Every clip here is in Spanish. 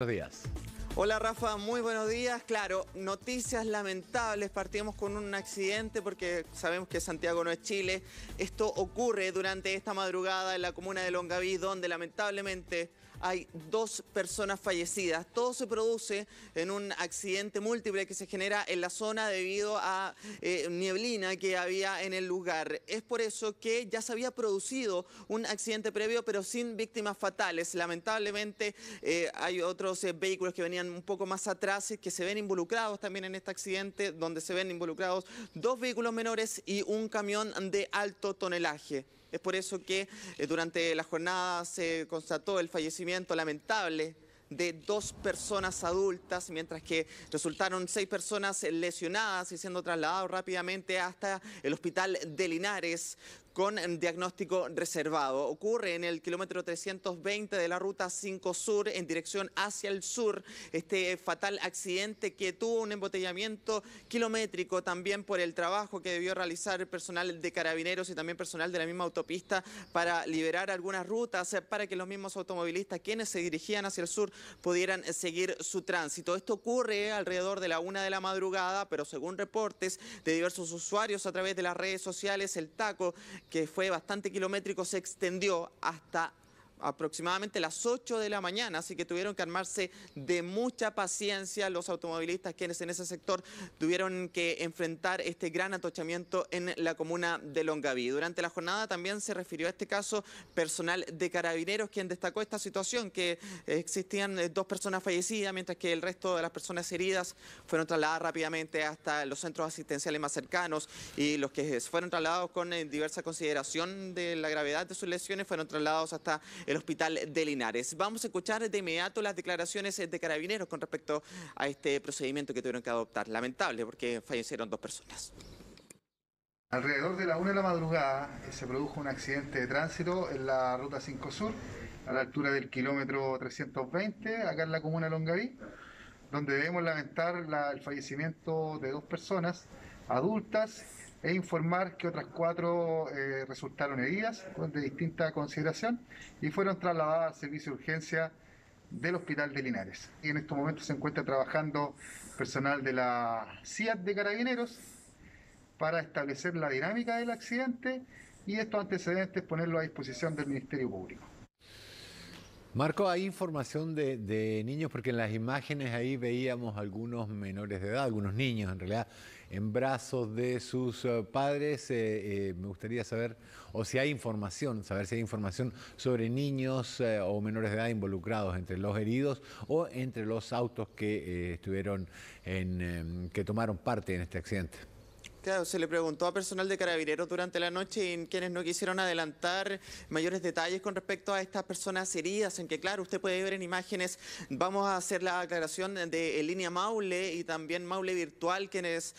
Buenos días. Hola Rafa, muy buenos días. Claro, noticias lamentables. Partimos con un accidente porque sabemos que Santiago no es Chile. Esto ocurre durante esta madrugada en la comuna de Longaví, donde lamentablemente hay dos personas fallecidas. Todo se produce en un accidente múltiple que se genera en la zona debido a eh, nieblina que había en el lugar. Es por eso que ya se había producido un accidente previo, pero sin víctimas fatales. Lamentablemente eh, hay otros eh, vehículos que venían un poco más atrás y que se ven involucrados también en este accidente, donde se ven involucrados dos vehículos menores y un camión de alto tonelaje. Es por eso que eh, durante la jornada se constató el fallecimiento lamentable de dos personas adultas, mientras que resultaron seis personas lesionadas y siendo trasladados rápidamente hasta el hospital de Linares con diagnóstico reservado. Ocurre en el kilómetro 320 de la ruta 5 Sur en dirección hacia el sur. Este fatal accidente que tuvo un embotellamiento kilométrico también por el trabajo que debió realizar el personal de carabineros y también personal de la misma autopista para liberar algunas rutas eh, para que los mismos automovilistas quienes se dirigían hacia el sur pudieran eh, seguir su tránsito. Esto ocurre alrededor de la una de la madrugada, pero según reportes de diversos usuarios a través de las redes sociales, el taco que fue bastante kilométrico, se extendió hasta aproximadamente las 8 de la mañana, así que tuvieron que armarse de mucha paciencia los automovilistas quienes en ese sector tuvieron que enfrentar este gran atochamiento en la comuna de Longaví. Durante la jornada también se refirió a este caso personal de carabineros, quien destacó esta situación, que existían eh, dos personas fallecidas, mientras que el resto de las personas heridas fueron trasladadas rápidamente hasta los centros asistenciales más cercanos y los que fueron trasladados con eh, diversa consideración de la gravedad de sus lesiones fueron trasladados hasta el Hospital de Linares. Vamos a escuchar de inmediato las declaraciones de carabineros con respecto a este procedimiento que tuvieron que adoptar. Lamentable porque fallecieron dos personas. Alrededor de la una de la madrugada eh, se produjo un accidente de tránsito en la ruta 5 Sur, a la altura del kilómetro 320, acá en la comuna Longaví, donde debemos lamentar el fallecimiento de dos personas adultas e informar que otras cuatro eh, resultaron heridas de distinta consideración y fueron trasladadas al servicio de urgencia del Hospital de Linares. Y en estos momentos se encuentra trabajando personal de la CIAT de Carabineros para establecer la dinámica del accidente y estos antecedentes ponerlo a disposición del Ministerio Público. Marco, hay información de, niños, porque en las imágenes ahí veíamos algunos menores de edad, algunos niños en realidad, en brazos de sus eh, padres. Eh, eh, me gustaría saber, o si hay información, saber si hay información sobre niños o menores de edad involucrados entre los heridos o entre los autos que estuvieron em, que tomaron parte en este accidente. Claro, se le preguntó a personal de carabineros durante la noche y quienes no quisieron adelantar mayores detalles con respecto a estas personas heridas, en que claro, usted puede ver en imágenes, vamos a hacer la aclaración de Línea Maule y también Maule Virtual, quienes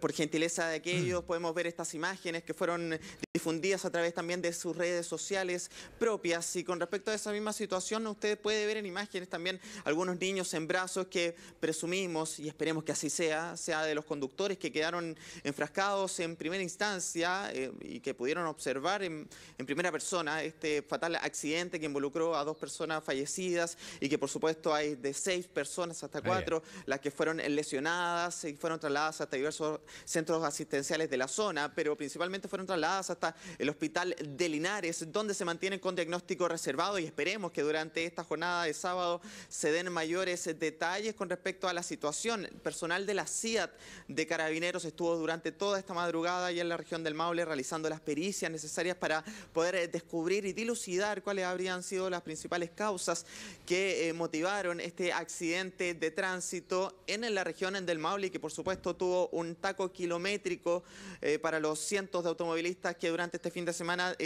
por gentileza de aquellos mm. podemos ver estas imágenes que fueron difundidas a través también de sus redes sociales propias y con respecto a esa misma situación usted puede ver en imágenes también algunos niños en brazos que presumimos y esperemos que así sea, sea de los conductores que quedaron enfrascados en primera instancia eh, y que pudieron observar en, primera persona este fatal accidente que involucró a dos personas fallecidas y que por supuesto hay de seis personas hasta cuatro las que fueron lesionadas y fueron trasladadas hasta diversos centros asistenciales de la zona, pero principalmente fueron trasladadas hasta el hospital de Linares, donde se mantienen con diagnóstico reservado y esperemos que durante esta jornada de sábado se den mayores detalles con respecto a la situación. personal de la CIAT de Carabineros estuvo durante durante toda esta madrugada y en la región del Maule realizando las pericias necesarias para poder eh, descubrir y dilucidar cuáles habrían sido las principales causas que eh, motivaron este accidente de tránsito en la región del Maule y que por supuesto tuvo un taco kilométrico eh, para los cientos de automovilistas que durante este fin de semana...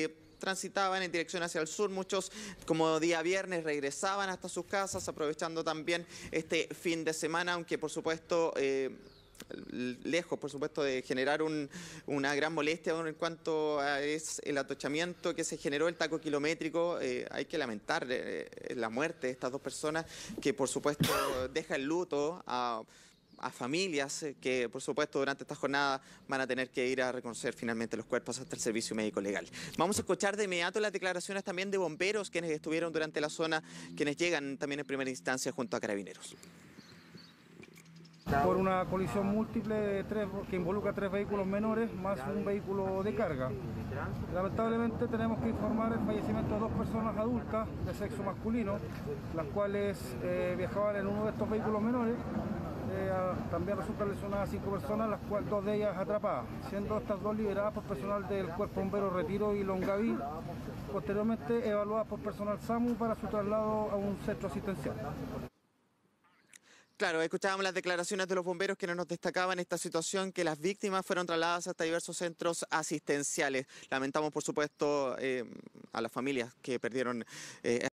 transitaban en dirección hacia el sur, muchos como día viernes regresaban hasta sus casas aprovechando también este fin de semana, aunque por supuesto lejos, por supuesto, de generar una gran molestia en cuanto es el atochamiento que se generó, el taco kilométrico. Eh, hay que lamentar eh, eh, la muerte de estas dos personas, que por supuesto deja el luto a familias que, por supuesto, durante esta jornada van a tener que ir a reconocer finalmente los cuerpos hasta el servicio médico legal. Vamos a escuchar de inmediato las declaraciones también de bomberos quienes estuvieron durante la zona, quienes llegan también en primera instancia junto a carabineros por una colisión múltiple que involucra tres vehículos menores más un vehículo de carga. Lamentablemente tenemos que informar el fallecimiento de dos personas adultas de sexo masculino, las cuales eh, viajaban en uno de estos vehículos menores. Eh, también resultan lesionadas cinco personas, las cuales dos de ellas atrapadas, siendo estas dos liberadas por personal del Cuerpo Bombero Retiro y Longaví, posteriormente evaluadas por personal SAMU para su traslado a un centro asistencial. Claro, escuchábamos las declaraciones de los bomberos que nos destacaban esta situación, que las víctimas fueron trasladadas hasta diversos centros asistenciales. Lamentamos, por supuesto, eh, a las familias que perdieron. Eh,